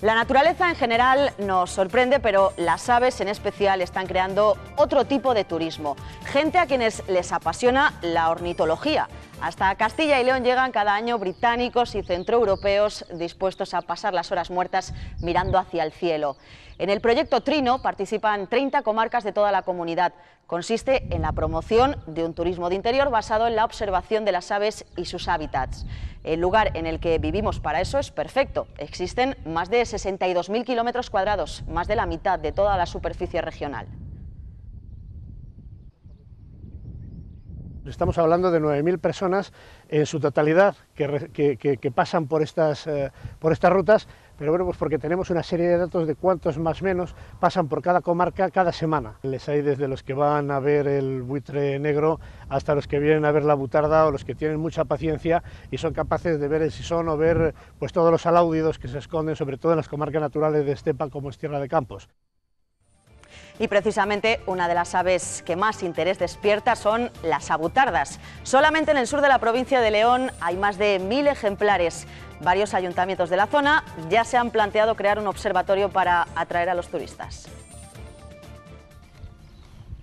La naturaleza en general nos sorprende, pero las aves en especial están creando otro tipo de turismo. Gente a quienes les apasiona la ornitología. Hasta Castilla y León llegan cada año británicos y centroeuropeos dispuestos a pasar las horas muertas mirando hacia el cielo. En el proyecto Trino participan 30 comarcas de toda la comunidad. Consiste en la promoción de un turismo de interior basado en la observación de las aves y sus hábitats. El lugar en el que vivimos para eso es perfecto. Existen más de 62.000 kilómetros cuadrados, más de la mitad de toda la superficie regional. Estamos hablando de 9.000 personas en su totalidad que, pasan por estas, eh, por estas rutas, pero bueno, pues porque tenemos una serie de datos de cuántos más menos pasan por cada comarca cada semana. Les hay desde los que van a ver el buitre negro hasta los que vienen a ver la butarda o los que tienen mucha paciencia y son capaces de ver el sisón o ver pues todos los aláudidos que se esconden, sobre todo en las comarcas naturales de estepa como es Tierra de Campos. Y precisamente una de las aves que más interés despierta son las abutardas. Solamente en el sur de la provincia de León hay más de mil ejemplares. Varios ayuntamientos de la zona ya se han planteado crear un observatorio para atraer a los turistas.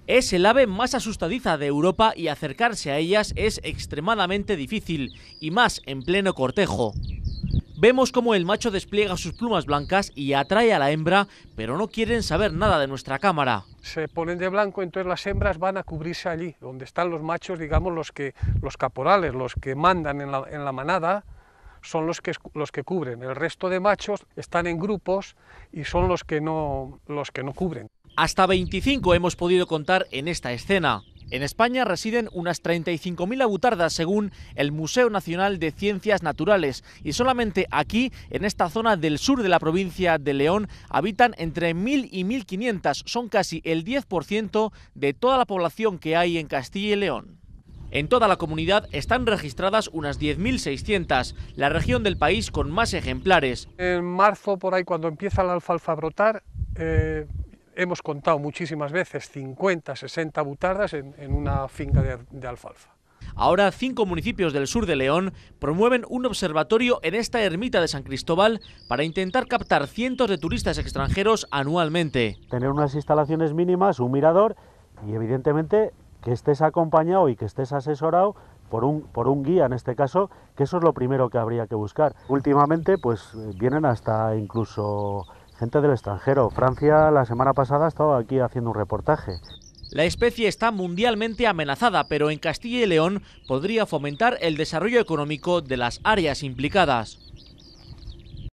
Es el ave más asustadiza de Europa y acercarse a ellas es extremadamente difícil, y más en pleno cortejo. Vemos cómo el macho despliega sus plumas blancas y atrae a la hembra, pero no quieren saber nada de nuestra cámara. Se ponen de blanco, entonces las hembras van a cubrirse allí, donde están los machos, digamos, los, que, los caporales, los que mandan en la, en la manada, son los que, los que cubren. El resto de machos están en grupos y son los que no, los que no cubren. Hasta 25 hemos podido contar en esta escena. En España residen unas 35.000 abutardas, según el Museo Nacional de Ciencias Naturales, y solamente aquí, en esta zona del sur de la provincia de León, habitan entre 1.000 y 1.500, son casi el 10% de toda la población que hay en Castilla y León. En toda la comunidad están registradas unas 10.600, la región del país con más ejemplares. En marzo, por ahí, cuando empieza la alfalfa a brotar, eh, hemos contado muchísimas veces 50, 60 butardas en, una finca de, de alfalfa. Ahora cinco municipios del sur de León promueven un observatorio en esta ermita de San Cristóbal para intentar captar cientos de turistas extranjeros anualmente. Tener unas instalaciones mínimas, un mirador y evidentemente que estés acompañado y que estés asesorado por un, por un guía en este caso, que eso es lo primero que habría que buscar. Últimamente pues vienen hasta incluso gente del extranjero. Francia la semana pasada estaba aquí haciendo un reportaje. La especie está mundialmente amenazada, pero en Castilla y León podría fomentar el desarrollo económico de las áreas implicadas.